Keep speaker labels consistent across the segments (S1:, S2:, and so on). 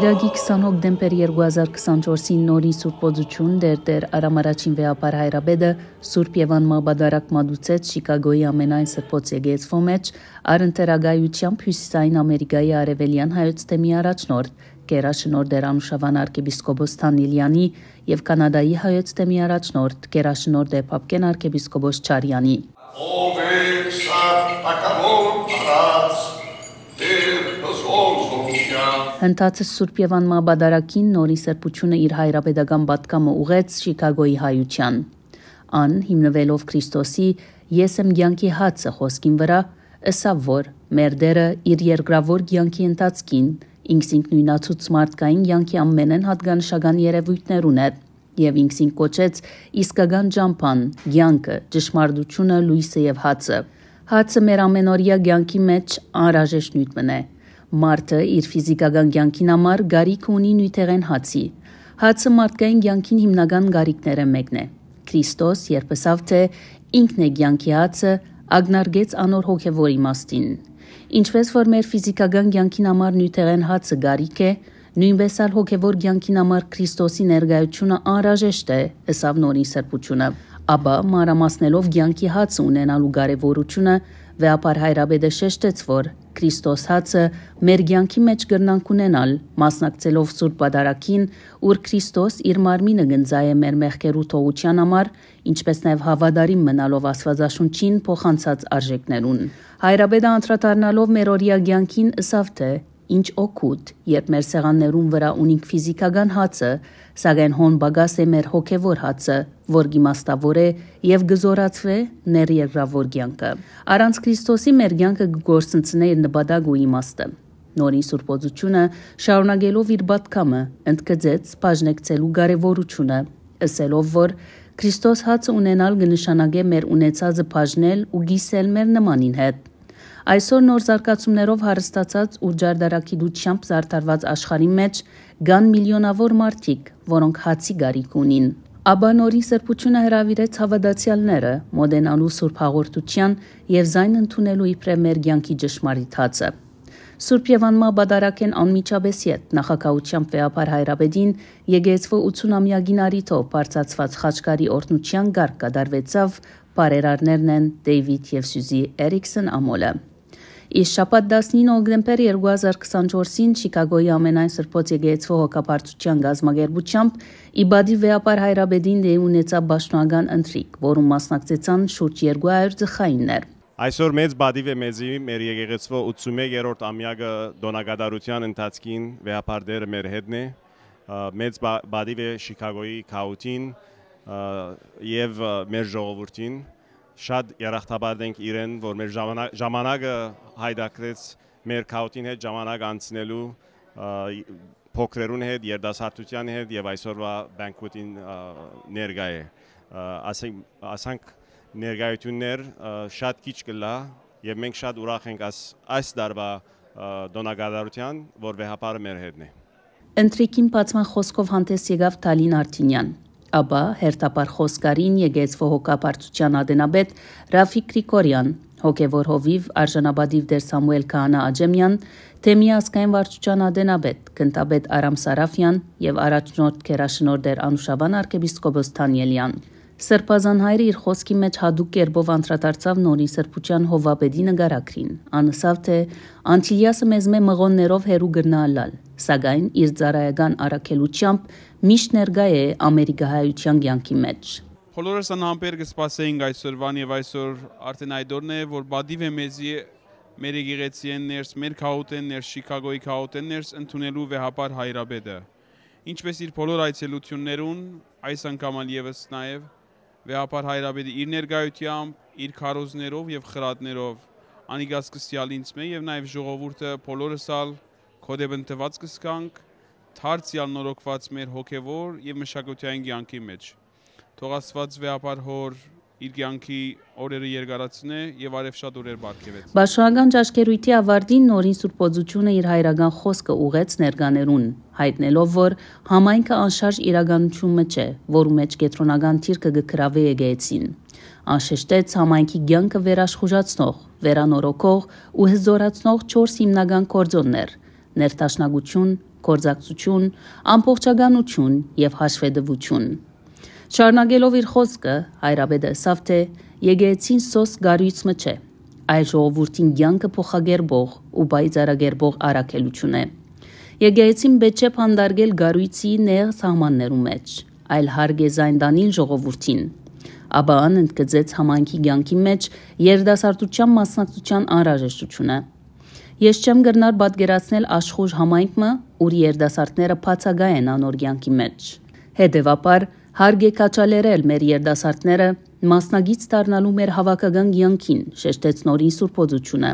S1: Իրագի 20 հոկտեմբեր 2024-ին նորին սուրբոծություն դերտեր Արամ առաջին վեապար հայրաբեդը Սուրբ Եվան Մաբադարակ մատուցեց Շիկագոյի ամենայն սրբոց եկեղեցվո մեջ արընտերագայությամբ Հյուսիսային Ամերիկայի արևելյան հայոց թեմի առաջնորդ Գերաշնոր Դերանուշավան arczepiskopos Թանիլյանի եւ Կանադայի հայոց թեմի առաջնորդ Գերաշնոր Դեպապկեն arczepiskopos Չարյանի։ Ով է շատ Հնդածը Սուրբ Եվան Մաբադարակին նորի սրբությունը իր հայրապետական պատկամը ուղեց Շիկագոյի հայության։ Ան հիմնվելով Քրիստոսի «Ես եմ ցանկի հացը» խոսքին վրա, ըսա որ մեր դերը իր երկրավոր ցանկի ընթացքին ինքս ինքնույնացուց մարդկային ցանկի ամենեն հատկանշական երևույթներուն է եւ ինքսին կոչեց իսկական ճամփան՝ ցանկը, ճշմարտությունը, լույսը եւ հացը։ Հացը մեր ամենօրյա ցանկի մեջ անհրաժեշտ նյութ մնա Մարդը իր ֆիզիկական կյանքին համար գարիք ունի նյութեղեն հացի։ Հացը մարդկային կյանքին հիմնական գարիքները մեկն է։ Քրիստոս երբ ասավ թե ինքն է կյանքի հացը, ագնարգեց անոր հոգևոր իմաստին։ Ինչպես որ մեր ֆիզիկական կյանքին համար նյութեղեն հացը գարիք է, նույնպես ալ հոգևոր կյանքին համար Քրիստոսի ներկայությունը անհրաժեշտ է, ըսավ նորին սրբությունը։ Աբա մանրամասնելով կյանքի հաց ունենալու կարևորությունը, վեապար հայրաբեդը շեշտեց, որ Քրիստոս հացը մեր ցանկի մեջ գրնանք ունենալ, մասնակցելով Սուրբ Պատարագին, ուր Քրիստոս իր մարմինը գնձայ է մեր մեղքերու թողության համար, ինչպես նաև հավատարիմ մնալով Աստվածաշունչին փոխանցած արժեքներուն։ Հայրաբեդը անդրադառնալով մեր օրիա ցանկին, ըսավ թե ինչ օգուտ, երբ մեր սեղաններուն վրա ունենք ֆիզիկական հացը, սակայն հոն բագաս է մեր հոգևոր հացը, որ գիմաստավոր է եւ գզորացվե ներերրավոր կյանքը։ Առանց Քրիստոսի մեր կյանքը գործընծներ նպատակ ու իմաստը։ Նորին սուրբոզությունը շարունակելով իր բատկամը ընդգծեց բաժնեկցելու կարևորությունը, ասելով որ Քրիստոս հաց ունենալ կնշանակե մեր ունեցածը բաժնել ու գիսել մեր նմանին հետ։ Այսօր նոր զարգացումներով հարստացած ու ջարդարակիդությամբ զարդարված աշխարհի մեջ կան միլիոնավոր մարդիկ, որոնք հացի գարիք ունին։ Աբանորի սրբությունը հրավիրեց հավատացյալները մոդենալու Սուրբ հաղորդության եւ զայն ընդունելու իբրե մեր ցանկի ճշմարիտ հացը։ Սուրբ Եվանմա Բադարակեն անմիջապես յետ նախակաությամբ վեապար հայրաբեդին եկեցվո 80-ամյա գինարիտով բարձացված խաչկարի օրտնության գարկ կդարվեցավ Բարերարներն են Դեյվիդ եւ Սյուզի Էրիկսոն ամոլը։ Իս շաբաթ 19 օգտեմբեր 2024-ին Չիկագոյի ամենայն սրբոց եկեղեցու հոգապարծության գազմագերբությամբ Իբադի վեապար հայրաբեդին դե ունեցա բաշնական ընթրիկ, որում մասնակցեցան շուրջ 200 ձխայիններ։
S2: Այսօր մեծ բադիվ է մեզի մեր եկեղեցվո 81-րդ ամյակը դոնագադարության ընթացքին վեհապարդերը մեր հետն է։ Մեծ բադիվ է Շիկագոյի քաուտին եւ մեր ժողովրդին շատ երախտաբար ենք իրեն, որ մեր ժամանակը հայդակրեց մեր քաուտին հետ ժամանակ անցնելու փոքրերուն հետ, երդասարտության հետ եւ այսօրվա բանկուտին ներգա է։ Ասենք ասենք ներգայություններ շատ քիչ կլա եւ մենք շատ ուրախ ենք այս այս դարբա դոնագարարության, որ վեհապարը մեր հետն է։
S1: Ընտրիկին բացման խոսքով հանդես եկավ Տալին Արտինյան։ Աբա հերթապար խոսկարին եկեց Ֆոհոկապարծության ադենաբեդ Ռաֆիկ Գրիգորյան, հոգևոր հովիվ արժանապատիվ դեր Սամուել Քահանա Աջեմյան, թեմի ասկային վարչության ադենաբեդ Գնտաբեդ Արամ Սարաֆյան եւ առաջնորդ Քերաշնոր դեր Անուշաբան arczepiskopos Թանյելյան։ Սերբազան հայրը իր խոսքի մեջ հadoop կերպով անդրադարձավ Նորի Սրբության Հովաբեդի նկարագրին։ Անսավ թե Անտիլիասը մեզ մե մղոններով հերու գրնալալ, սակայն իր ծարայական առաքելությամբ միշտ ներգա է ամերիկահայության ցանկի մեջ։
S2: Բոլորս անհամբեր կսպասեինք այսօրվան եւ այսօր արդեն այդորն է, որ բադիվ է մեզի մեր գիգեցիեններս, մեր քաուտեններս, Շիկագոյի քաուտեններս ընդունելու վեհապար հայրաբեդը։ Ինչպես իր բոլոր այցելություններուն, այս անգամ ալ եւս նաեւ Վեհապար Հայրաբեդի իր ներկայությամբ, իր քարոզներով եւ խրատներով անիգա սկսյալ ինձ մե եւ նաեւ ժողովուրդը բոլորս ալ կոդեբ ընթված կսկանք թարցիալ նորոգված մեր հոգեվոր եւ մշակութային կյանքի մեջ թող աստված վեհապար հոր իր կյանքի օրերը երկարացնե եւ արևշատ օրեր բարգեւեց։
S1: Բաշխական ճաշկերույթի ավարտին նորին Սուրբ Օձությունը իր հայրական խոսքը ուղեց ներկաներուն, հայտնելով, որ համայնքը անշարժ իրականությունը չէ, որու մեջ կետրոնական թիրքը գկրավե եկեցին։ Անշեշտեց համայնքի ցանկը վերաշխուժացնող, վերանորոգող ու հզորացնող 4 հիմնական կորձոններ՝ ներտաշնագություն, կորձակցություն, ամբողջականություն եւ հաշվետվություն։ Շարունակելով իր խոսքը, Հայրաբեդը ասավ, թե եկեղեցին սոս գարույցը չէ, այլ ժողովրդին յանքը փոխագերբող ու բայցարագերբող առաքելություն է։ Եկեղեցին պետք է փանդարգել գարույցի նեղ սահմաններում մեջ, այլ հարգեզ այն դանին ժողովրդին։ Աբա անընդ գծեց համանքի յանքի մեջ երդասարտության մասնակցության անհրաժեշտությունը։ Ես չեմ գրնար պատկերացնել աշխուժ համայնքը, ուր երդասարտները բացակայ են անօրյանքի մեջ։ Հետևաբար, Հարգ է կաչալերել մեր երդասարտները, մասնագից դառնալու մեր հավաքական կյանքին, շեշտեց նորին Սուրբոզությունը։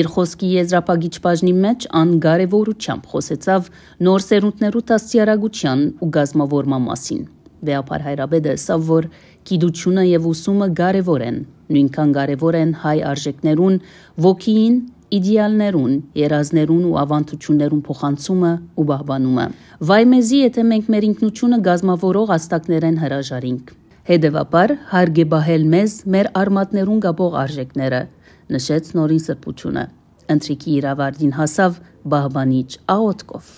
S1: Իր խոսքի եզրափակիչ բաժնի մեջ անգարևորությամբ խոսեցավ նոր սերունդներու տասյարագության ու գազմավորման մասին։ Վեապար Հայրաբեդը ասավ, որ գիտությունը եւ ուսումը կարևոր են, նույնքան կարևոր են հայ արժեքներուն, ոգին իդեալներուն, երազներուն ու ավանդություններուն փոխանցումը ու բահբանումը։ Վայմեզի, եթե մենք մեր ինքնությունը գազմավորող աստակներեն հրաժարինք։ Հետևաբար հարգե բահել մեզ մեր արմատներուն գաբող արժեքները, նշեց նորին սրբությունը։ Ընտրիկի իրավարդին հասավ բահբանիչ Աոտկով։